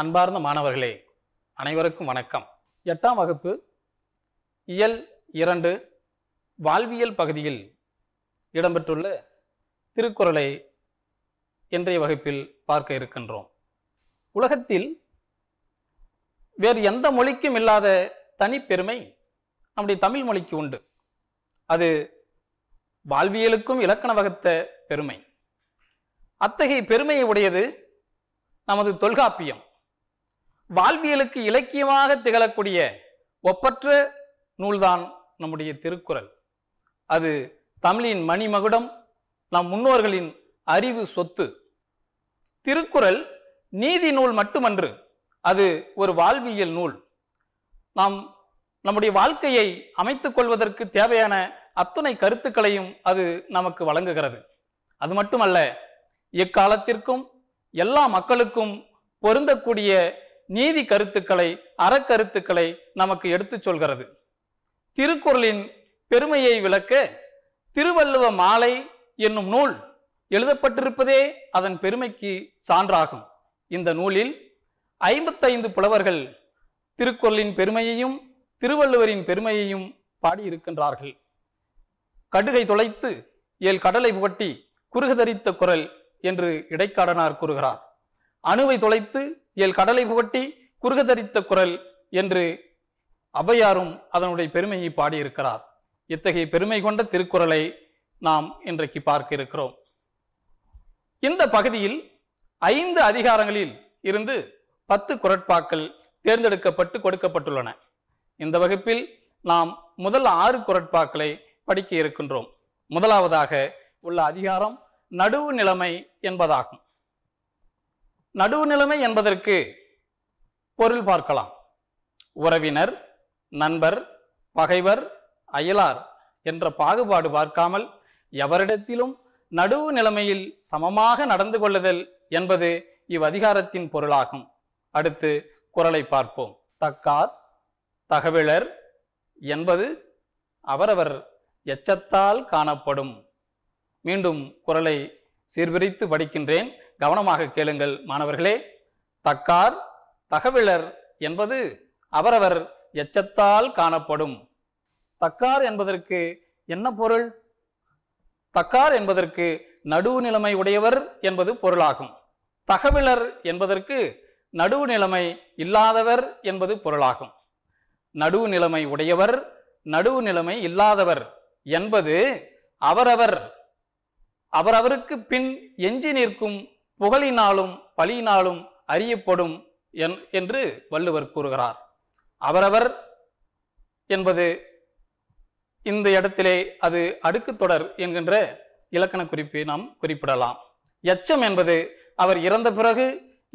அன்பார்ந்த மாணவர்களே அனைவருக்கும் வணக்கம் எட்டாம் வகுப்பு இயல் இரண்டு வாழ்வியல் பகுதியில் இடம்பெற்றுள்ள திருக்குறளை இன்றைய வகுப்பில் பார்க்க இருக்கின்றோம் உலகத்தில் வேறு எந்த மொழிக்கும் இல்லாத தனிப்பெருமை நம்முடைய தமிழ் மொழிக்கு உண்டு அது வாழ்வியலுக்கும் இலக்கண வகுத்த பெருமை அத்தகைய பெருமையை உடையது நமது தொல்காப்பியம் வாழ்வியலுக்கு இலக்கியமாக திகழக்கூடிய ஒப்பற்ற நூல்தான் நம்முடைய திருக்குறள் அது தமிழின் மணிமகுடம் நம் முன்னோர்களின் அறிவு சொத்து திருக்குறள் நீதி நூல் மட்டுமன்று அது ஒரு வாழ்வியல் நூல் நாம் நம்முடைய வாழ்க்கையை அமைத்துக் கொள்வதற்கு தேவையான அத்துணை கருத்துக்களையும் அது நமக்கு வழங்குகிறது அது மட்டுமல்ல எக்காலத்திற்கும் எல்லா மக்களுக்கும் பொருந்தக்கூடிய நீதி கருத்துக்களை அறக்கருத்துக்களை நமக்கு எடுத்துச் சொல்கிறது திருக்குறளின் பெருமையை விளக்க திருவள்ளுவ மாலை என்னும் நூல் எழுதப்பட்டிருப்பதே அதன் பெருமைக்கு சான்றாகும் இந்த நூலில் ஐம்பத்தைந்து புலவர்கள் திருக்குறளின் பெருமையையும் திருவள்ளுவரின் பெருமையையும் பாடியிருக்கின்றார்கள் கடுகை தொலைத்து ஏல் கடலை புகட்டி குறுகதரித்த குரல் என்று இடைக்காடனார் கூறுகிறார் அணுவை தொலைத்து இயல் கடலை புகட்டி குறுகதரித்த குரல் என்று அவையாரும் அதனுடைய பெருமையை பாடியிருக்கிறார் இத்தகைய பெருமை கொண்ட திருக்குறளை நாம் இன்றைக்கு பார்க்க இருக்கிறோம் இந்த பகுதியில் ஐந்து அதிகாரங்களில் இருந்து பத்து குரட்பாக்கள் தேர்ந்தெடுக்கப்பட்டு கொடுக்கப்பட்டுள்ளன இந்த வகுப்பில் நாம் முதல் ஆறு குரட்பாக்களை படிக்க இருக்கின்றோம் முதலாவதாக உள்ள அதிகாரம் நடுவு நிலைமை என்பதாகும் நடுவு நிலைமை என்பதற்கு பொருள் பார்க்கலாம் உறவினர் நண்பர் பகைவர் அயலார் என்ற பாகுபாடு பார்க்காமல் எவரிடத்திலும் நடுவு நிலைமையில் சமமாக நடந்து கொள்ளுதல் என்பது இவ்வதிகாரத்தின் பொருளாகும் அடுத்து குரலை பார்ப்போம் தக்கார் தகவலர் என்பது அவரவர் எச்சத்தால் காணப்படும் மீண்டும் குரலை சீர்பிரித்து படிக்கின்றேன் கவனமாக கேளுங்கள் மாணவர்களே தக்கார் தகவிலர் என்பது அவரவர் எச்சத்தால் காணப்படும் தக்கார் என்பதற்கு என்ன பொருள் தக்கார் என்பதற்கு நடுவுநிலைமை உடையவர் என்பது பொருளாகும் தகவலர் என்பதற்கு நடுவுநிலைமை இல்லாதவர் என்பது பொருளாகும் நடுவுநிலைமை உடையவர் நடுவுநிலைமை இல்லாதவர் என்பது அவரவர் அவரவருக்கு பின் எஞ்சி நிற்கும் புகழினாலும் பழியினாலும் அறியப்படும் என்று வள்ளுவர் கூறுகிறார் அவரவர் என்பது இந்த இடத்திலே அது அடுக்கு தொடர் என்கின்ற இலக்கண குறிப்பை நாம் குறிப்பிடலாம் எச்சம் என்பது அவர் இறந்த பிறகு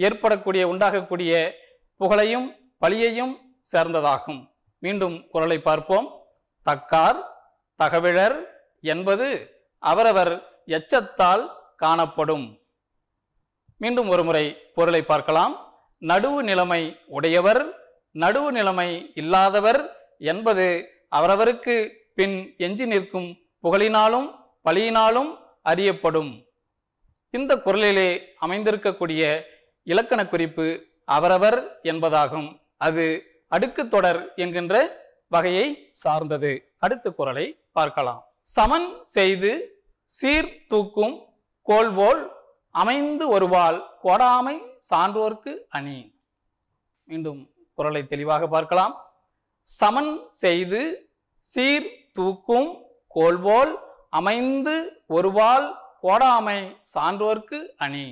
ஏற்படக்கூடிய உண்டாகக்கூடிய புகழையும் பழியையும் சேர்ந்ததாகும் மீண்டும் குரலை பார்ப்போம் தக்கார் தகவிழர் என்பது அவரவர் எச்சத்தால் காணப்படும் மீண்டும் ஒருமுறை பொருளை பார்க்கலாம் நடுவு நிலைமை உடையவர் நடுவு நிலைமை இல்லாதவர் என்பது அவரவருக்கு பின் எஞ்சி நிற்கும் புகழினாலும் பழியினாலும் அறியப்படும் இந்த குரலிலே அமைந்திருக்கக்கூடிய இலக்கண குறிப்பு அவரவர் என்பதாகும் அது அடுக்கு தொடர் என்கின்ற வகையை சார்ந்தது அடுத்த குரலை பார்க்கலாம் சமன் செய்து சீர் தூக்கும் கோல்போல் அமைந்து ஒருவாள் கோடாமை சான்றோர்க்கு அணி மீண்டும் குரலை தெளிவாக பார்க்கலாம் சமன் செய்து சீர் தூக்கும் கோல்போல் அமைந்து ஒருவாள் கோடாமை சான்றோர்க்கு அணி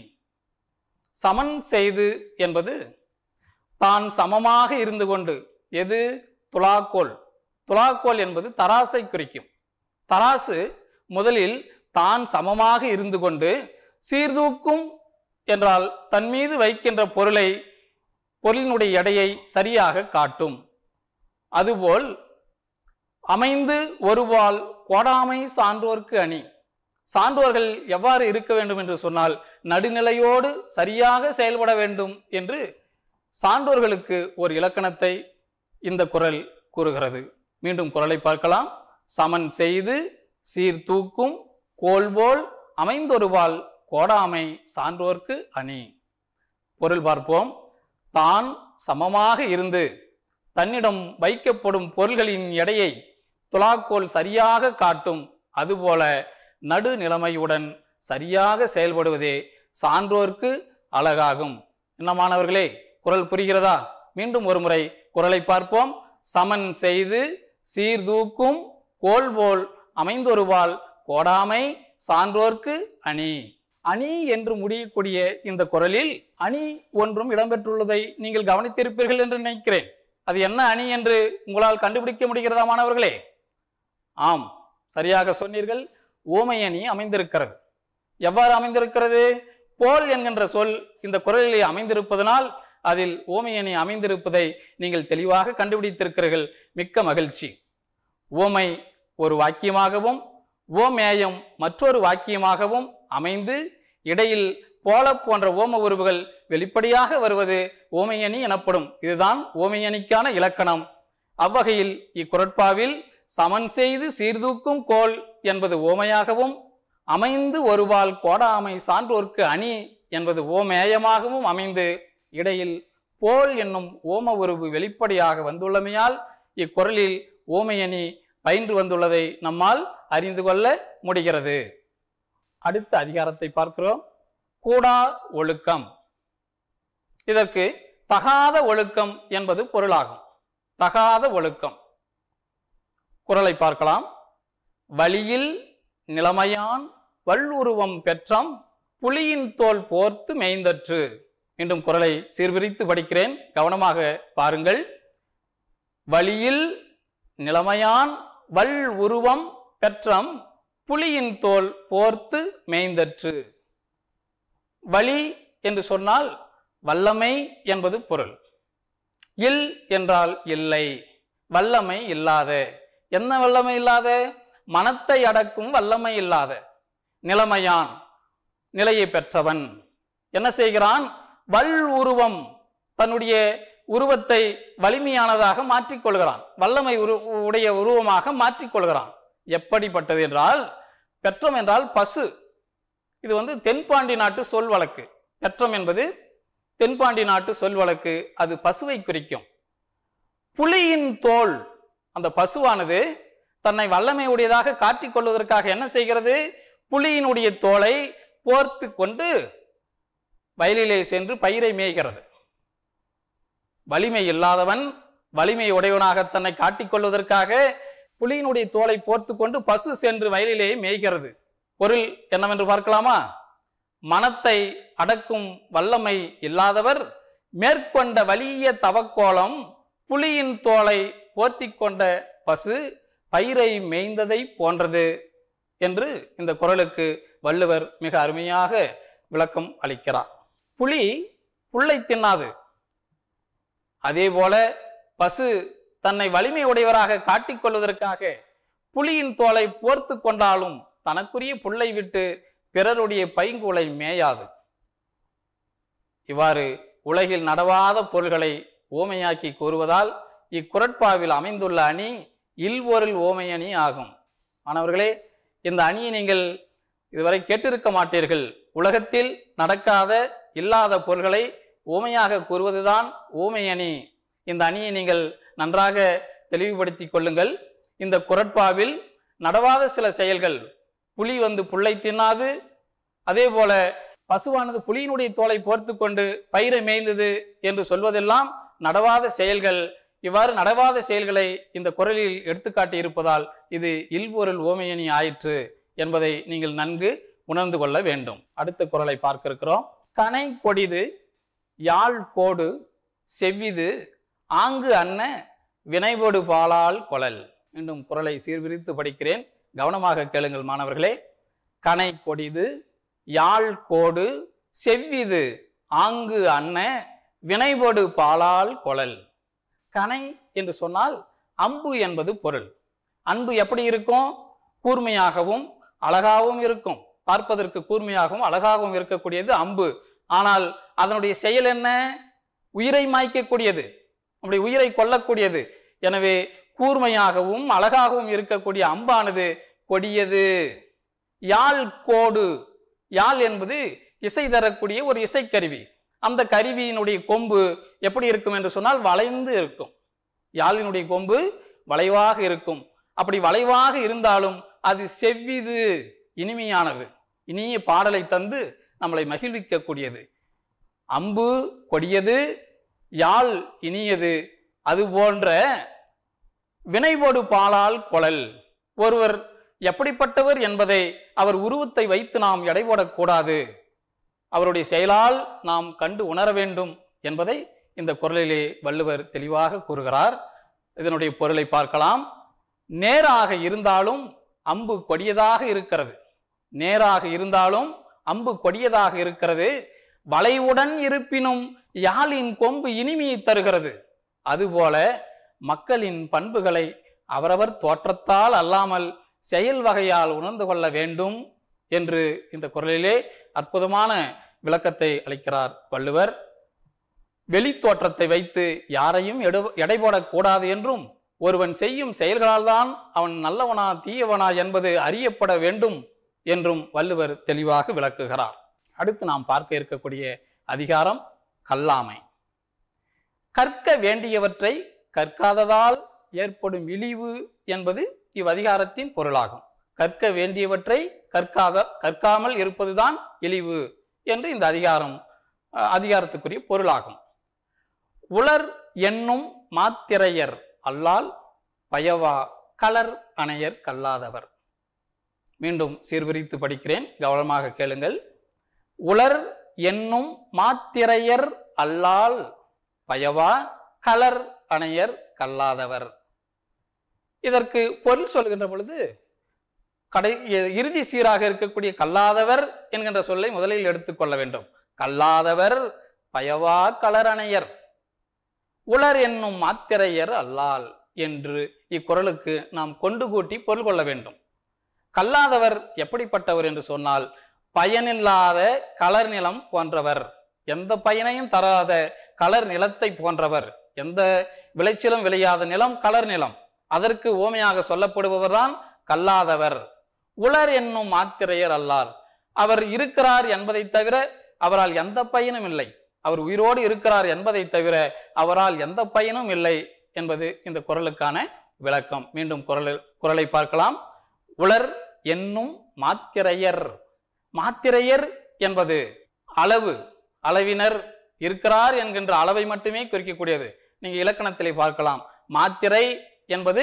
சமன் செய்து என்பது தான் சமமாக இருந்து கொண்டு எது துலாக்கோல் துலாக்கோல் என்பது தராசை குறிக்கும் தராசு முதலில் தான் சமமாக இருந்து கொண்டு சீர்தூக்கும் என்றால் தன் மீது வைக்கின்ற பொருளை பொருளினுடைய எடையை சரியாக காட்டும் அதுபோல் அமைந்து ஒருவால் கோடாமை சான்றோர்க்கு அணி சான்றோர்கள் எவ்வாறு இருக்க வேண்டும் என்று சொன்னால் நடுநிலையோடு சரியாக செயல்பட வேண்டும் என்று சான்றோர்களுக்கு ஒரு இலக்கணத்தை இந்த குரல் கூறுகிறது மீண்டும் குரலை பார்க்கலாம் சமன் செய்து சீர்தூக்கும் கோல்போல் அமைந்தொருவால் கோடாமை சான்றோர்க்கு அணி பொருள் பார்ப்போம் தான் சமமாக இருந்து தன்னிடம் வைக்கப்படும் பொருள்களின் எடையை துலாக்கோல் சரியாக காட்டும் அதுபோல நடுநிலைமையுடன் சரியாக செயல்படுவதே சான்றோர்க்கு அழகாகும் என்ன மாணவர்களே குரல் புரிகிறதா மீண்டும் ஒரு முறை குரலை பார்ப்போம் சமன் செய்து சீர்தூக்கும் கோல் போல் அமைந்தொருவால் கோடாமை சான்றோர்க்கு அணி அணி என்று முடியக்கூடிய இந்த குரலில் அணி ஒன்றும் இடம்பெற்றுள்ளதை நீங்கள் கவனித்திருப்பீர்கள் என்று நினைக்கிறேன் அது என்ன அணி என்று உங்களால் கண்டுபிடிக்க முடிகிறதா மாணவர்களே ஆம் சரியாக சொன்னீர்கள் ஓமை அணி அமைந்திருக்கிறது எவ்வாறு அமைந்திருக்கிறது போல் என்கின்ற சொல் இந்த குரலிலே அமைந்திருப்பதனால் அதில் ஓமை அணி அமைந்திருப்பதை நீங்கள் தெளிவாக கண்டுபிடித்திருக்கிறீர்கள் மிக்க மகிழ்ச்சி ஓமை ஒரு வாக்கியமாகவும் ஓமேயம் மற்றொரு வாக்கியமாகவும் அமைந்து இடையில் போல போன்ற ஓம உருவுகள் வெளிப்படையாக வருவது ஓமையணி எனப்படும் இதுதான் ஓமையணிக்கான இலக்கணம் அவ்வகையில் இக்குரட்பாவில் சமன் செய்து சீர்தூக்கும் கோல் என்பது ஓமையாகவும் அமைந்து ஒருவால் கோடாமை சான்றோர்க்கு அணி என்பது ஓமேயமாகவும் அமைந்து இடையில் போல் என்னும் ஓம உருவு வெளிப்படையாக வந்துள்ளமையால் இக்குரலில் ஓமையணி பயின்று வந்துள்ளதை நம்மால் அறிந்து கொள்ள முடிகிறது அடுத்த அதிகாரத்தை பார்க்கிறோம் கூடா ஒழுக்கம் இதற்கு தகாத ஒழுக்கம் என்பது பொருளாகும் தகாத ஒழுக்கம் குரலை பார்க்கலாம் வழியில் நிலைமையான் வல்லுருவம் பெற்றம் புலியின் தோல் போர்த்து மேய்ந்தற்று என்றும் குரலை சீர்பிரித்து படிக்கிறேன் கவனமாக பாருங்கள் வழியில் நிலைமையான் வல் உருவம் பெற்றம் புலியின் தோல் போர்த்து மேய்ந்தற்று வலி என்று சொன்னால் வல்லமை என்பது பொருள் இல் என்றால் இல்லை வல்லமை இல்லாத என்ன வல்லமை இல்லாத மனத்தை அடக்கும் வல்லமை இல்லாத நிலைமையான் நிலையை பெற்றவன் என்ன செய்கிறான் வல் உருவம் தன்னுடைய உருவத்தை வலிமையானதாக மாற்றிக்கொள்கிறான் வல்லமை உரு உடைய உருவமாக மாற்றிக்கொள்கிறான் எப்படிப்பட்டது என்றால் பெற்றம் என்றால் பசு இது வந்து தென்பாண்டி நாட்டு சொல் வழக்கு பெற்றம் என்பது தென்பாண்டி நாட்டு சொல் வழக்கு அது பசுவை குறிக்கும் புலியின் தோல் அந்த பசுவானது தன்னை வல்லமையுடையதாக காட்டிக் கொள்வதற்காக என்ன செய்கிறது புலியினுடைய தோலை போர்த்து கொண்டு வயலிலே சென்று பயிரை மேய்கிறது வலிமை இல்லாதவன் வலிமை உடையவனாக தன்னை காட்டிக்கொள்வதற்காக புலியினுடைய தோலை போர்த்து கொண்டு பசு சென்று வயலிலேயே மேய்கிறது பொருள் என்னவென்று பார்க்கலாமா மனத்தை அடக்கும் வல்லமை இல்லாதவர் மேற்கொண்ட வலிய தவக்கோலம் புலியின் தோலை போர்த்தி கொண்ட பசு பயிரை மேய்ந்ததை போன்றது என்று இந்த குரலுக்கு வள்ளுவர் மிக அருமையாக விளக்கம் அளிக்கிறார் புலி புல்லை தின்னாது அதே போல பசு தன்னை வலிமை உடையவராக காட்டிக்கொள்வதற்காக புலியின் தோலை போர்த்து கொண்டாலும் தனக்குரிய புல்லை விட்டு பிறருடைய பைங்கூலை மேயாது இவ்வாறு உலகில் நடவாத பொருள்களை ஓமையாக்கி கூறுவதால் இக்குரட்பாவில் அமைந்துள்ள அணி இல்வொருள் ஓமை அணி ஆகும் மாணவர்களே இந்த அணியை நீங்கள் இதுவரை கேட்டிருக்க மாட்டீர்கள் உலகத்தில் நடக்காத இல்லாத பொருள்களை ஓமையாக கூறுவதுதான் ஓமை அணி இந்த அணியை நீங்கள் நன்றாக தெளிவுபடுத்தி கொள்ளுங்கள் இந்த குரட்பாவில் நடவாத சில செயல்கள் புலி வந்து புல்லை தின்னாது அதே போல பசுவானது புலியினுடைய தோலை போர்த்து கொண்டு பயிரை மேய்ந்தது என்று சொல்வதெல்லாம் நடவாத செயல்கள் இவ்வாறு நடவாத செயல்களை இந்த குரலில் எடுத்துக்காட்டி இருப்பதால் இது இல்பொருள் ஓமையணி ஆயிற்று என்பதை நீங்கள் நன்கு உணர்ந்து கொள்ள வேண்டும் அடுத்த குரலை பார்க்க இருக்கிறோம் கனை கொடிது யாழ் கோடு செவ்விது ஆங்கு அன்ன வினைபோடு பாலால் கொழல் மீண்டும் குரலை சீர்பிரித்து படிக்கிறேன் கவனமாக கேளுங்கள் மாணவர்களே கனை கொடிது யாழ் கோடு செவ்விது ஆங்கு அன்ன வினைபோடு பாலால் கொழல் கனை என்று சொன்னால் அம்பு என்பது பொருள் அன்பு எப்படி இருக்கும் கூர்மையாகவும் அழகாகவும் இருக்கும் பார்ப்பதற்கு கூர்மையாகவும் அழகாகவும் இருக்கக்கூடியது அம்பு ஆனால் அதனுடைய செயல் என்ன உயிரை மாய்க்கக்கூடியது நம்முடைய உயிரை கொல்லக்கூடியது எனவே கூர்மையாகவும் அழகாகவும் இருக்கக்கூடிய அம்பானது கொடியது யாழ் கோடு யாழ் என்பது இசை தரக்கூடிய ஒரு இசைக்கருவி அந்த கருவியினுடைய கொம்பு எப்படி இருக்கும் என்று சொன்னால் வளைந்து இருக்கும் யாழினுடைய கொம்பு வளைவாக இருக்கும் அப்படி வளைவாக இருந்தாலும் அது செவ்விது இனிமையானது இனிய பாடலை தந்து நம்மளை மகிழ்விக்கக்கூடியது அம்பு கொடியது யாழ் இனியது அது போன்ற வினைவோடு பாலால் கொழல் ஒருவர் எப்படிப்பட்டவர் என்பதை அவர் உருவத்தை வைத்து நாம் எடைபோடக்கூடாது அவருடைய செயலால் நாம் கண்டு உணர வேண்டும் என்பதை இந்த குரலிலே வள்ளுவர் தெளிவாக கூறுகிறார் இதனுடைய பொருளை பார்க்கலாம் நேராக இருந்தாலும் அம்பு கொடியதாக இருக்கிறது நேராக இருந்தாலும் அம்பு கொடியதாக இருக்கிறது வளைவுடன் இருப்பினும் யாழின் கொம்பு இனிமையை தருகிறது அதுபோல மக்களின் பண்புகளை அவரவர் தோற்றத்தால் அல்லாமல் செயல் வகையால் உணர்ந்து கொள்ள வேண்டும் என்று இந்த குரலிலே அற்புதமான விளக்கத்தை அளிக்கிறார் வள்ளுவர் வெளி தோற்றத்தை வைத்து யாரையும் எடு எடை போடக்கூடாது என்றும் ஒருவன் செய்யும் செயல்களால் தான் அவன் நல்லவனா தீயவனா என்பது அறியப்பட வேண்டும் என்றும் வள்ளுவர் தெளிவாக விளக்குகிறார் அடுத்து நாம் பார்க்க இருக்கக்கூடிய அதிகாரம் கல்லாமை கற்க வேண்டியவற்றை கற்காததால் ஏற்படும் இழிவு என்பது இவ்வதிகாரத்தின் பொருளாகும் கற்க வேண்டியவற்றை கற்காத கற்காமல் இருப்பதுதான் இழிவு என்று இந்த அதிகாரம் அதிகாரத்துக்குரிய பொருளாகும் உலர் என்னும் மாத்திரையர் அல்லால் பயவா கலர் அணையர் கல்லாதவர் மீண்டும் சீர்பிரித்து படிக்கிறேன் கவனமாக கேளுங்கள் உலர் என்னும் மாத்திரையர் அல்லால் பயவா கலர் அணையர் கல்லாதவர் இதற்கு பொருள் சொல்கின்ற பொழுது கடை இறுதி சீராக இருக்கக்கூடிய கல்லாதவர் என்கின்ற சொல்லை முதலில் எடுத்துக்கொள்ள வேண்டும் கல்லாதவர் பயவா கலரணையர் உலர் என்னும் மாத்திரையர் அல்லால் என்று இக்குரலுக்கு நாம் கொண்டு கூட்டி பொருள் கொள்ள வேண்டும் கல்லாதவர் எப்படிப்பட்டவர் என்று சொன்னால் பயனில்லாத கலர் நிலம் போன்றவர் எந்த பயனையும் தராத கலர் நிலத்தை போன்றவர் எந்த விளைச்சலும் விளையாத நிலம் கலர் நிலம் அதற்கு ஓமையாக சொல்லப்படுபவர் தான் கல்லாதவர் உலர் என்னும் மாத்திரையர் அல்லார் அவர் இருக்கிறார் என்பதை தவிர அவரால் எந்த பயனும் இல்லை அவர் உயிரோடு இருக்கிறார் என்பதை தவிர அவரால் எந்த பயனும் இல்லை என்பது இந்த குரலுக்கான விளக்கம் மீண்டும் குரலில் குரலை பார்க்கலாம் உலர் என்னும் மாத்திரையர் மாத்திரையர் என்பது அளவு அளவினர் இருக்கிறார் என்கின்ற அளவை மட்டுமே குறிக்கக்கூடியது நீங்கள் இலக்கணத்திலே பார்க்கலாம் மாத்திரை என்பது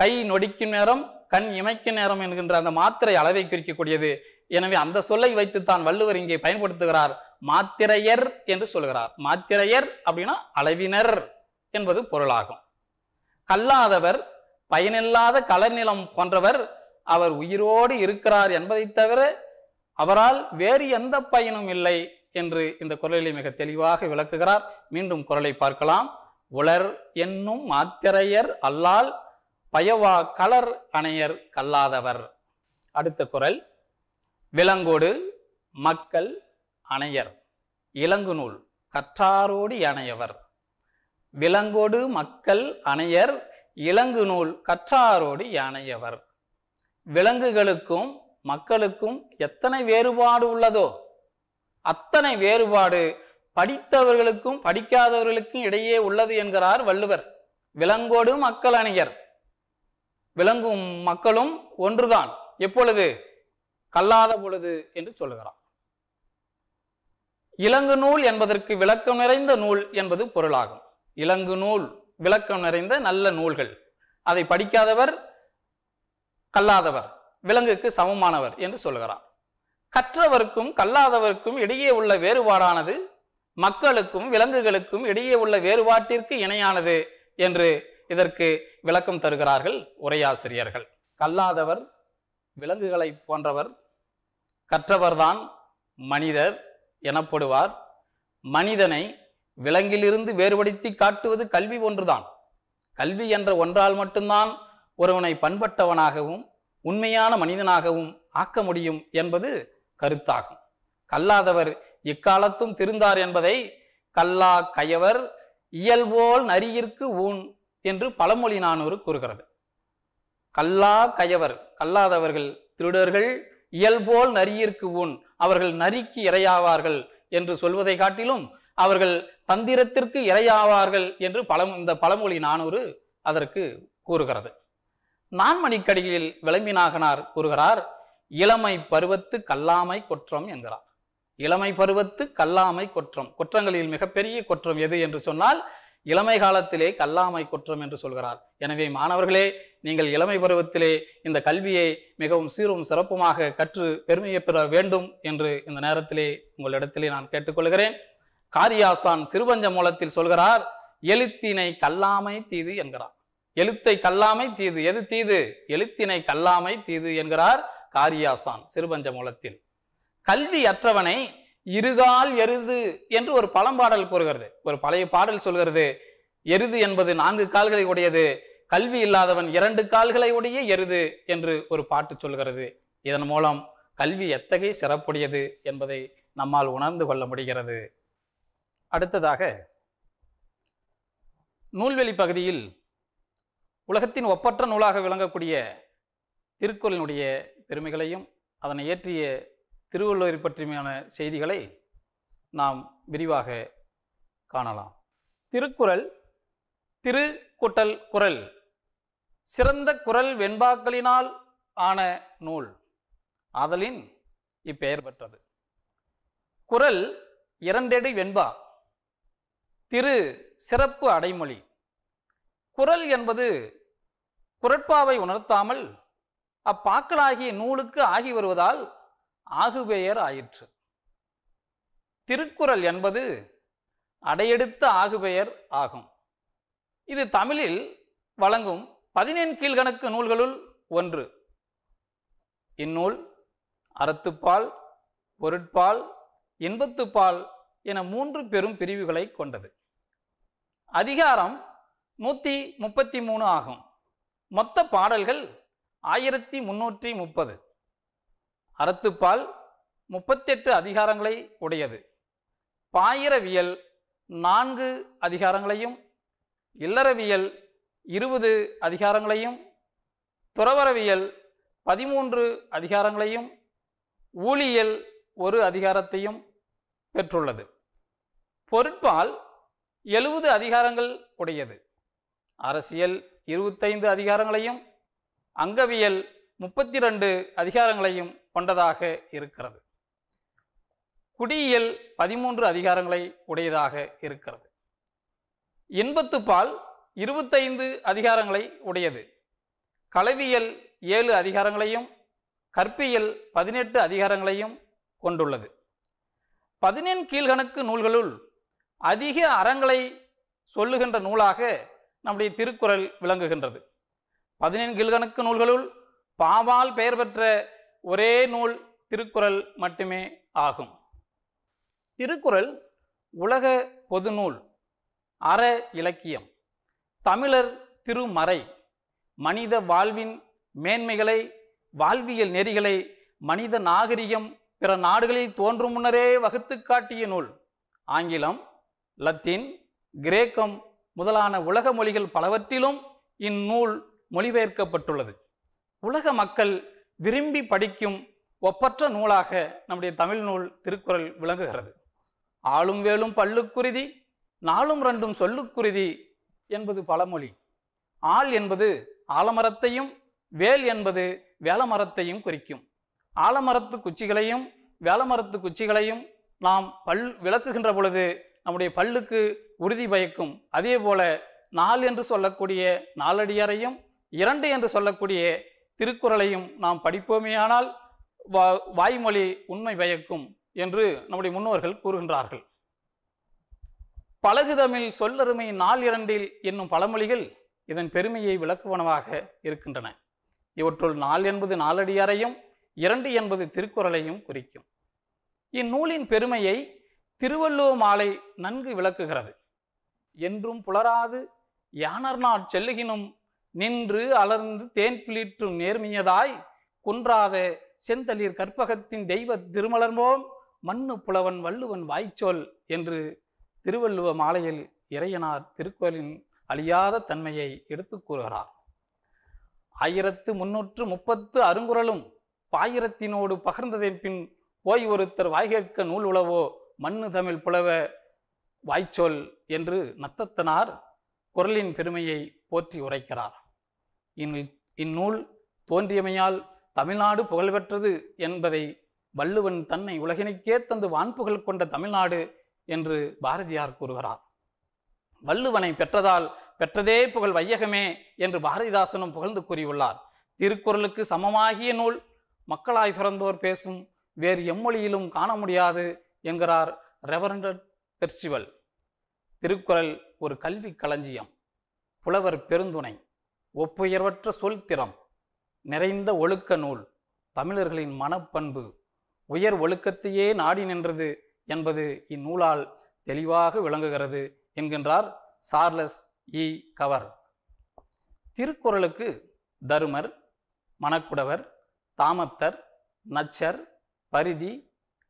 கை நொடிக்கும் நேரம் கண் இமைக்கும் நேரம் என்கின்ற அந்த மாத்திரை அளவை குறிக்கக்கூடியது எனவே அந்த சொல்லை வைத்துத்தான் வள்ளுவர் இங்கே பயன்படுத்துகிறார் மாத்திரையர் என்று சொல்கிறார் மாத்திரையர் அப்படின்னா அளவினர் என்பது பொருளாகும் கல்லாதவர் பயனில்லாத நிலம் போன்றவர் அவர் உயிரோடு இருக்கிறார் என்பதை தவிர அவரால் வேறு எந்த பயனும் இல்லை என்று இந்த குரலில் மிக தெளிவாக விளக்குகிறார் மீண்டும் குரலை பார்க்கலாம் உலர் என்னும் மாத்திரையர் அல்லால் பயவா கலர் அணையர் கல்லாதவர் அடுத்த குரல் விலங்கோடு மக்கள் அணையர் இலங்கு நூல் கற்றாரோடு அணையவர் விலங்கோடு மக்கள் அணையர் இலங்கு நூல் கற்றாரோடு அணையவர் விலங்குகளுக்கும் மக்களுக்கும் எத்தனை வேறுபாடு உள்ளதோ அத்தனை வேறுபாடு படித்தவர்களுக்கும் படிக்காதவர்களுக்கும் இடையே உள்ளது என்கிறார் வள்ளுவர் விலங்கோடு மக்கள் அணியர் விலங்கும் மக்களும் ஒன்றுதான் எப்பொழுது கல்லாத பொழுது என்று சொல்லுகிறார் இலங்கு நூல் என்பதற்கு விளக்கம் நிறைந்த நூல் என்பது பொருளாகும் இலங்கு நூல் விளக்கம் நிறைந்த நல்ல நூல்கள் அதை படிக்காதவர் கல்லாதவர் விலங்குக்கு சமமானவர் என்று சொல்கிறார் கற்றவருக்கும் கல்லாதவருக்கும் இடையே உள்ள வேறுபாடானது மக்களுக்கும் விலங்குகளுக்கும் இடையே உள்ள வேறுபாட்டிற்கு இணையானது என்று இதற்கு விளக்கம் தருகிறார்கள் உரையாசிரியர்கள் கல்லாதவர் விலங்குகளை போன்றவர் கற்றவர்தான் மனிதர் எனப்படுவார் மனிதனை விலங்கிலிருந்து வேறுபடுத்தி காட்டுவது கல்வி ஒன்றுதான் கல்வி என்ற ஒன்றால் மட்டும்தான் ஒருவனை பண்பட்டவனாகவும் உண்மையான மனிதனாகவும் ஆக்க முடியும் என்பது கருத்தாகும் கல்லாதவர் இக்காலத்தும் திருந்தார் என்பதை கல்லா கயவர் இயல்போல் நரியிற்கு ஊன் என்று பழமொழி நானூறு கூறுகிறது கல்லா கயவர் கல்லாதவர்கள் திருடர்கள் இயல்போல் நரியிற்கு ஊன் அவர்கள் நரிக்கு இரையாவார்கள் என்று சொல்வதை காட்டிலும் அவர்கள் தந்திரத்திற்கு இரையாவார்கள் என்று பழம் இந்த பழமொழி நானூறு அதற்கு கூறுகிறது நான்மணிக்கடியில் விளம்பினாகனார் கூறுகிறார் இளமை பருவத்து கல்லாமை குற்றம் என்கிறார் இளமை பருவத்து கல்லாமை குற்றம் குற்றங்களில் மிகப்பெரிய குற்றம் எது என்று சொன்னால் இளமை காலத்திலே கல்லாமை குற்றம் என்று சொல்கிறார் எனவே மாணவர்களே நீங்கள் இளமை பருவத்திலே இந்த கல்வியை மிகவும் சீரும் சிறப்புமாக கற்று பெருமையை பெற வேண்டும் என்று இந்த நேரத்திலே உங்களிடத்திலே நான் கேட்டுக்கொள்கிறேன் காரியாசான் சிறுபஞ்ச மூலத்தில் சொல்கிறார் எழுத்தினை கல்லாமை தீது என்கிறார் எழுத்தை கல்லாமை தீது எது தீது எழுத்தினை கல்லாமை தீது என்கிறார் காரியாசான் சிறுபஞ்ச மூலத்தில் கல்வி அற்றவனை இருகால் எருது என்று ஒரு பழம்பாடல் கூறுகிறது ஒரு பழைய பாடல் சொல்கிறது எருது என்பது நான்கு கால்களை உடையது கல்வி இல்லாதவன் இரண்டு கால்களை உடைய எருது என்று ஒரு பாட்டு சொல்கிறது இதன் மூலம் கல்வி எத்தகைய சிறப்புடையது என்பதை நம்மால் உணர்ந்து கொள்ள முடிகிறது அடுத்ததாக நூல்வெளி பகுதியில் உலகத்தின் ஒப்பற்ற நூலாக விளங்கக்கூடிய திருக்குறளினுடைய பெருமைகளையும் அதனை இயற்றிய திருவள்ளுவரை பற்றியான செய்திகளை நாம் விரிவாக காணலாம் திருக்குறள் திரு குட்டல் குரல் சிறந்த குரல் வெண்பாக்களினால் ஆன நூல் ஆதலின் இப்பெயர் பெற்றது குரல் இரண்டெடு வெண்பா திரு சிறப்பு அடைமொழி குரல் என்பது குரட்பாவை உணர்த்தாமல் அப்பாக்களாகிய நூலுக்கு ஆகி வருவதால் ஆகுபெயர் ஆயிற்று திருக்குறள் என்பது அடையெடுத்த ஆகுபெயர் ஆகும் இது தமிழில் வழங்கும் பதினெண் கீழ்கணக்கு நூல்களுள் ஒன்று இந்நூல் அறத்துப்பால் பொருட்பால் இன்பத்துப்பால் என மூன்று பெரும் பிரிவுகளை கொண்டது அதிகாரம் நூற்றி முப்பத்தி மூணு ஆகும் மொத்த பாடல்கள் ஆயிரத்தி முன்னூற்றி முப்பது அறத்துப்பால் முப்பத்தெட்டு அதிகாரங்களை உடையது பாயிரவியல் நான்கு அதிகாரங்களையும் இல்லறவியல் இருபது அதிகாரங்களையும் துறவரவியல் பதிமூன்று அதிகாரங்களையும் ஊழியல் ஒரு அதிகாரத்தையும் பெற்றுள்ளது பொருட்பால் எழுபது அதிகாரங்கள் உடையது அரசியல் இருபத்தைந்து அதிகாரங்களையும் அங்கவியல் முப்பத்தி ரெண்டு அதிகாரங்களையும் கொண்டதாக இருக்கிறது குடியியல் பதிமூன்று அதிகாரங்களை உடையதாக இருக்கிறது இன்பத்து பால் இருபத்தைந்து அதிகாரங்களை உடையது கலவியல் ஏழு அதிகாரங்களையும் கற்பியல் பதினெட்டு அதிகாரங்களையும் கொண்டுள்ளது பதினெண் கீழ்கணக்கு நூல்களுள் அதிக அறங்களை சொல்லுகின்ற நூலாக நம்முடைய திருக்குறள் விளங்குகின்றது பதினெண்கிழ்கணக்கு நூல்களுள் பாவால் பெயர் பெற்ற ஒரே நூல் திருக்குறள் மட்டுமே ஆகும் திருக்குறள் உலக பொது நூல் அற இலக்கியம் தமிழர் திருமறை மனித வாழ்வின் மேன்மைகளை வாழ்வியல் நெறிகளை மனித நாகரிகம் பிற நாடுகளில் தோன்றும் முன்னரே வகுத்து காட்டிய நூல் ஆங்கிலம் லத்தீன் கிரேக்கம் முதலான உலக மொழிகள் பலவற்றிலும் இந்நூல் மொழிபெயர்க்கப்பட்டுள்ளது உலக மக்கள் விரும்பி படிக்கும் ஒப்பற்ற நூலாக நம்முடைய தமிழ் நூல் திருக்குறள் விளங்குகிறது ஆளும் வேலும் பல்லுக்குருதி நாளும் ரெண்டும் சொல்லுக்குருதி என்பது பழமொழி ஆள் என்பது ஆலமரத்தையும் வேல் என்பது வேலமரத்தையும் குறிக்கும் ஆலமரத்து குச்சிகளையும் வேலமரத்து குச்சிகளையும் நாம் பல் விளக்குகின்ற பொழுது நம்முடைய பல்லுக்கு உறுதி பயக்கும் அதே போல நாள் என்று சொல்லக்கூடிய நாலடியாரையும் இரண்டு என்று சொல்லக்கூடிய திருக்குறளையும் நாம் படிப்போமேயானால் வா வாய்மொழி உண்மை பயக்கும் என்று நம்முடைய முன்னோர்கள் கூறுகின்றார்கள் பழகுதமிழ் சொல்லருமை நாள் இரண்டில் என்னும் பழமொழிகள் இதன் பெருமையை விளக்குவனவாக இருக்கின்றன இவற்றுள் நாள் என்பது நாலடியாரையும் இரண்டு என்பது திருக்குறளையும் குறிக்கும் இந்நூலின் பெருமையை திருவள்ளுவ மாலை நன்கு விளக்குகிறது என்றும் புலராது யானர் நாட் செல்லுகினும் நின்று அலர்ந்து தேன் பிளீற்றும் நேர்மியதாய் குன்றாத செந்தளிர் கற்பகத்தின் தெய்வ திருமலர்மோம் மண்ணு புலவன் வள்ளுவன் வாய்ச்சொல் என்று திருவள்ளுவ மாலையில் இறையனார் திருக்குறளின் அழியாத தன்மையை எடுத்து கூறுகிறார் ஆயிரத்து முன்னூற்று முப்பத்து அருங்குறளும் பாயிரத்தினோடு பகர்ந்ததன் பின் ஓய் ஒருத்தர் வாய்கேட்க நூல் உளவோ மண்ணு தமிழ் புலவ வாய்ச்சொல் என்று நத்தத்தனார் குரலின் பெருமையை போற்றி உரைக்கிறார் இந்நூல் தோன்றியமையால் தமிழ்நாடு புகழ்பெற்றது என்பதை வள்ளுவன் தன்னை உலகினைக்கே தந்து புகழ் கொண்ட தமிழ்நாடு என்று பாரதியார் கூறுகிறார் வள்ளுவனை பெற்றதால் பெற்றதே புகழ் வையகமே என்று பாரதிதாசனும் புகழ்ந்து கூறியுள்ளார் திருக்குறளுக்கு சமமாகிய நூல் மக்களாய் பிறந்தோர் பேசும் வேறு எம்மொழியிலும் காண முடியாது என்கிறார் ரெவரண்டர் பெர்சிவல் திருக்குறள் ஒரு கல்வி களஞ்சியம் புலவர் பெருந்துணை ஒப்புயர்வற்ற சொல்திறம் நிறைந்த ஒழுக்க நூல் தமிழர்களின் மனப்பண்பு உயர் ஒழுக்கத்தையே நாடி நின்றது என்பது இந்நூலால் தெளிவாக விளங்குகிறது என்கின்றார் சார்லஸ் இ கவர் திருக்குறளுக்கு தருமர் மணக்குடவர் தாமத்தர் நச்சர் பரிதி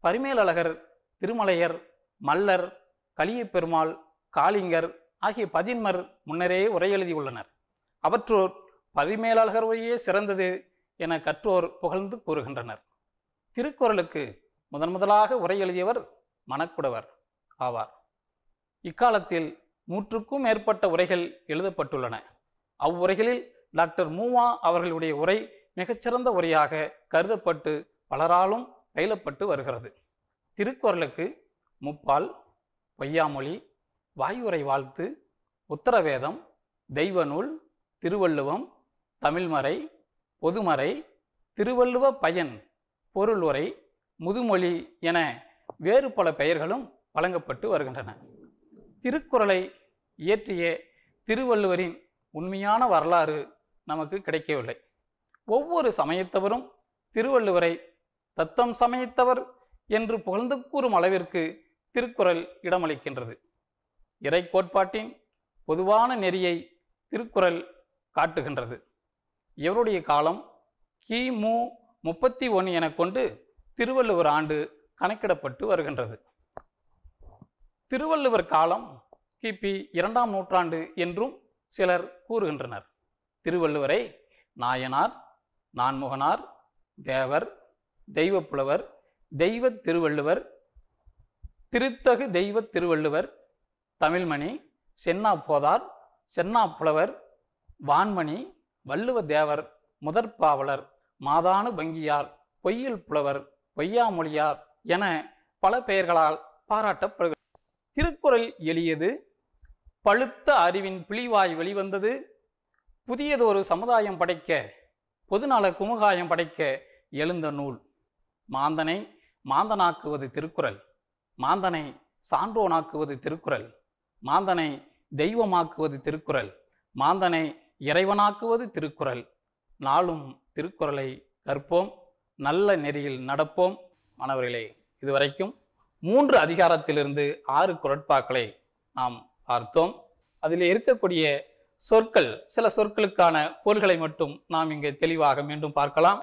பரிமேலழகர் திருமலையர் மல்லர் கலியப்பெருமாள் காளிங்கர் ஆகிய பதின்மர் முன்னரே உரை எழுதியுள்ளனர் அவற்றோர் பதிமேலாளர்களையே சிறந்தது என கற்றோர் புகழ்ந்து கூறுகின்றனர் திருக்குறளுக்கு முதன் முதலாக உரை எழுதியவர் மணக்குடவர் ஆவார் இக்காலத்தில் நூற்றுக்கும் மேற்பட்ட உரைகள் எழுதப்பட்டுள்ளன அவ்வுரைகளில் டாக்டர் மூவா அவர்களுடைய உரை மிகச்சிறந்த உரையாக கருதப்பட்டு பலராலும் பயிலப்பட்டு வருகிறது திருக்குறளுக்கு முப்பால் பொய்யாமொழி வாயுரை வாழ்த்து உத்தரவேதம் தெய்வ நூல் திருவள்ளுவம் தமிழ்மறை பொதுமறை திருவள்ளுவ பயன் பொருள் உரை முதுமொழி என வேறு பல பெயர்களும் வழங்கப்பட்டு வருகின்றன திருக்குறளை இயற்றிய திருவள்ளுவரின் உண்மையான வரலாறு நமக்கு கிடைக்கவில்லை ஒவ்வொரு சமயத்தவரும் திருவள்ளுவரை தத்தம் சமயத்தவர் என்று புகழ்ந்து கூறும் அளவிற்கு திருக்குறள் இடமளிக்கின்றது இறை கோட்பாட்டின் பொதுவான நெறியை திருக்குறள் காட்டுகின்றது இவருடைய காலம் கிமு முப்பத்தி ஒன்று என கொண்டு திருவள்ளுவர் ஆண்டு கணக்கிடப்பட்டு வருகின்றது திருவள்ளுவர் காலம் கிபி இரண்டாம் நூற்றாண்டு என்றும் சிலர் கூறுகின்றனர் திருவள்ளுவரை நாயனார் நான்முகனார் தேவர் தெய்வப்புலவர் தெய்வ திருவள்ளுவர் திருத்தகு தெய்வ திருவள்ளுவர் தமிழ்மணி சென்னா போதார் சென்னா புலவர் வான்மணி வள்ளுவ தேவர் முதற்பாவலர் மாதானு பங்கியார் பொய்யில் புலவர் பொய்யாமொழியார் என பல பெயர்களால் பாராட்டப்படுகிறது திருக்குறள் எளியது பழுத்த அறிவின் பிழிவாய் வெளிவந்தது புதியதொரு சமுதாயம் படைக்க பொதுநல குமுகாயம் படைக்க எழுந்த நூல் மாந்தனை மாந்தனாக்குவது திருக்குறள் மாந்தனை சான்றோனாக்குவது திருக்குறள் மாந்தனை தெய்வமாக்குவது திருக்குறள் மாந்தனை இறைவனாக்குவது திருக்குறள் நாளும் திருக்குறளை கற்போம் நல்ல நெறியில் நடப்போம் மாணவர்களே இதுவரைக்கும் மூன்று அதிகாரத்திலிருந்து ஆறு குரட்பாக்களை நாம் பார்த்தோம் அதில் இருக்கக்கூடிய சொற்கள் சில சொற்களுக்கான பொருள்களை மட்டும் நாம் இங்கே தெளிவாக மீண்டும் பார்க்கலாம்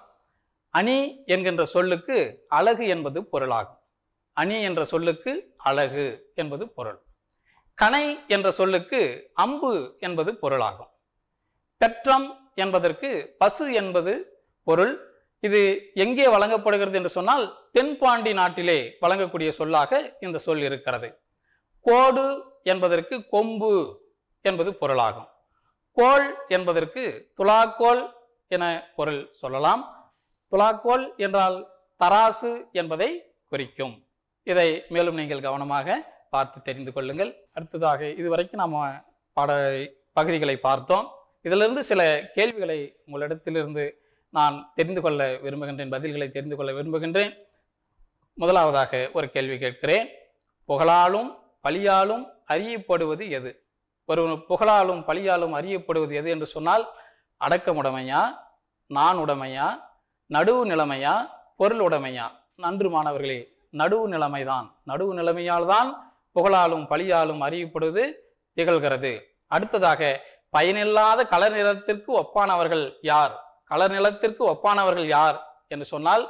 அணி என்கின்ற சொல்லுக்கு அழகு என்பது பொருளாகும் அணி என்ற சொல்லுக்கு அழகு என்பது பொருள் கனை என்ற சொல்லுக்கு அம்பு என்பது பொருளாகும் பெற்றம் என்பதற்கு பசு என்பது பொருள் இது எங்கே வழங்கப்படுகிறது என்று சொன்னால் தென்பாண்டி நாட்டிலே வழங்கக்கூடிய சொல்லாக இந்த சொல் இருக்கிறது கோடு என்பதற்கு கொம்பு என்பது பொருளாகும் கோள் என்பதற்கு துலாக்கோள் என பொருள் சொல்லலாம் துலாக்கோல் என்றால் தராசு என்பதை குறிக்கும் இதை மேலும் நீங்கள் கவனமாக பார்த்து தெரிந்து கொள்ளுங்கள் அடுத்ததாக இதுவரைக்கும் நாம் பாட பகுதிகளை பார்த்தோம் இதிலிருந்து சில கேள்விகளை உங்களிடத்திலிருந்து நான் தெரிந்து கொள்ள விரும்புகின்றேன் பதில்களை தெரிந்து கொள்ள விரும்புகின்றேன் முதலாவதாக ஒரு கேள்வி கேட்கிறேன் புகழாலும் பலியாலும் அறியப்படுவது எது ஒரு புகழாலும் பழியாலும் அறியப்படுவது எது என்று சொன்னால் அடக்கமுடைமையா நான் உடைமையா நடுவு நிலைமையா பொருள் உடைமையா நன்று மாணவர்களே நடுவு நிலைமைதான் நடுவு நிலைமையால் தான் புகழாலும் பழியாலும் அறியப்படுவது திகழ்கிறது அடுத்ததாக பயனில்லாத கலர் நிலத்திற்கு ஒப்பானவர்கள் யார் கலர் நிலத்திற்கு ஒப்பானவர்கள் யார் என்று சொன்னால்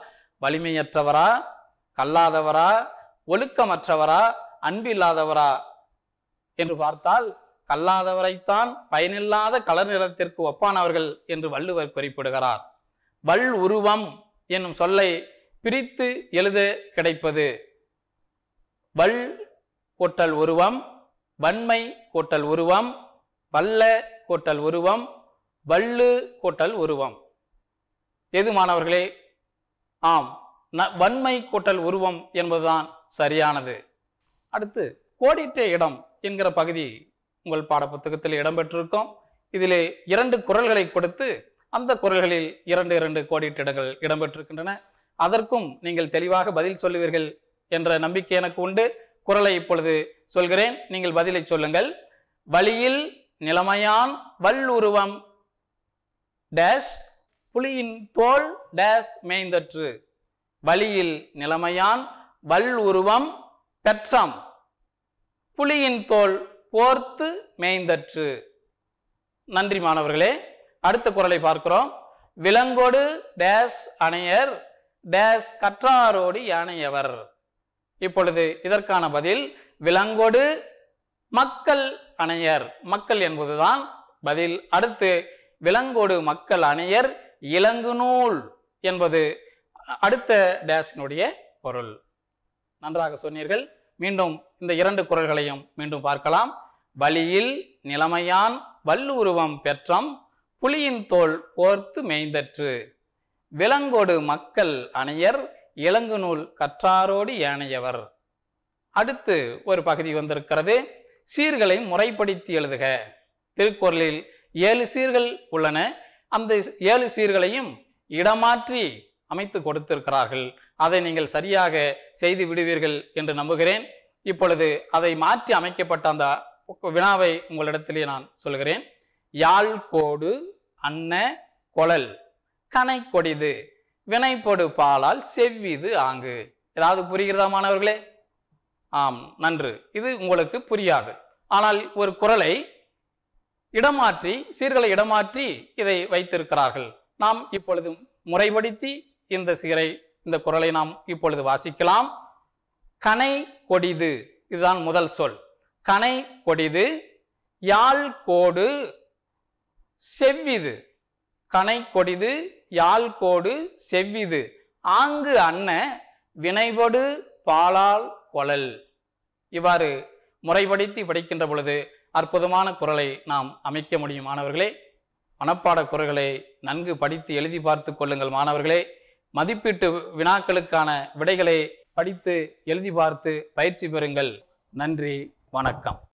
வலிமையற்றவரா கல்லாதவரா ஒழுக்கமற்றவரா அன்பில்லாதவரா என்று பார்த்தால் கல்லாதவரைத்தான் பயனில்லாத கலர் நிறத்திற்கு ஒப்பானவர்கள் என்று வள்ளுவர் குறிப்பிடுகிறார் வல் உருவம் என்னும் சொல்லை பிரித்து எழுத கிடைப்பது வல் கோட்டல் உருவம் வன்மை கோட்டல் உருவம் வல்ல கோட்டல் உருவம் வல்லு கோட்டல் உருவம் எது மாணவர்களே ஆம் வன்மை கூட்டல் உருவம் என்பதுதான் சரியானது அடுத்து கோடிட்ட இடம் என்கிற பகுதி உங்கள் பாடப்புத்தகத்தில் இடம்பெற்றிருக்கும் இதிலே இரண்டு குரல்களை கொடுத்து அந்த குரல்களில் இரண்டு இரண்டு இடங்கள் இடம்பெற்றிருக்கின்றன அதற்கும் நீங்கள் தெளிவாக பதில் சொல்லுவீர்கள் என்ற நம்பிக்கை எனக்கு உண்டு குரலை இப்பொழுது சொல்கிறேன் நீங்கள் பதிலை சொல்லுங்கள் வழியில் நிலைமையான் வல்லுருவம் டேஷ் புலியின் தோல் டேஷ் மேய்ந்தற்று வழியில் நிலைமையான் வல்லுருவம் பெற்றம் புலியின் தோல் போர்த்து மேய்ந்தற்று நன்றி மாணவர்களே அடுத்த குரலை பார்க்கிறோம் விலங்கோடு டேஸ் அணையர் டேஸ் கற்றாரோடு யானையவர் இப்பொழுது இதற்கான பதில் விலங்கோடு மக்கள் அணையர் மக்கள் என்பதுதான் பதில் அடுத்து விலங்கோடு மக்கள் அணையர் இலங்கு நூல் என்பது அடுத்த டேஷினுடைய பொருள் நன்றாக சொன்னீர்கள் மீண்டும் இந்த இரண்டு குரல்களையும் மீண்டும் பார்க்கலாம் வழியில் நிலைமையான் வல்லுருவம் பெற்றம் புலியின் தோல் போர்த்து மேய்ந்தற்று விலங்கோடு மக்கள் அணையர் இலங்கு நூல் கற்றாரோடு ஏனையவர் அடுத்து ஒரு பகுதி வந்திருக்கிறது சீர்களை முறைப்படுத்தி எழுதுக திருக்குறளில் ஏழு சீர்கள் உள்ளன அந்த ஏழு சீர்களையும் இடமாற்றி அமைத்து கொடுத்திருக்கிறார்கள் அதை நீங்கள் சரியாக செய்து விடுவீர்கள் என்று நம்புகிறேன் இப்பொழுது அதை மாற்றி அமைக்கப்பட்ட அந்த வினாவை உங்களிடத்திலே நான் சொல்கிறேன் யாழ் கோடு அன்ன கொழல் கனைக்கொடிது வினைப்படு பாலால் செவ்விது ஆங்கு ஏதாவது புரிகிறதா மாணவர்களே ஆம் நன்று இது உங்களுக்கு புரியாது ஆனால் ஒரு குரலை இடமாற்றி சீர்களை இடமாற்றி இதை வைத்திருக்கிறார்கள் நாம் இப்பொழுது முறைப்படுத்தி இந்த சீரை இந்த குரலை நாம் இப்பொழுது வாசிக்கலாம் கனை கொடிது இதுதான் முதல் சொல் கனை கொடிது யாழ் கோடு செவ்விது கனை கொடிது யாழ் கோடு செவ்விது ஆங்கு அன்ன வினைபடு பாலால் கொழல் இவ்வாறு முறைப்படுத்தி படிக்கின்ற பொழுது அற்புதமான குரலை நாம் அமைக்க முடியும் மாணவர்களே மனப்பாட குரல்களை நன்கு படித்து எழுதி பார்த்து கொள்ளுங்கள் மாணவர்களே மதிப்பீட்டு வினாக்களுக்கான விடைகளை படித்து எழுதி பார்த்து பயிற்சி பெறுங்கள் நன்றி வணக்கம்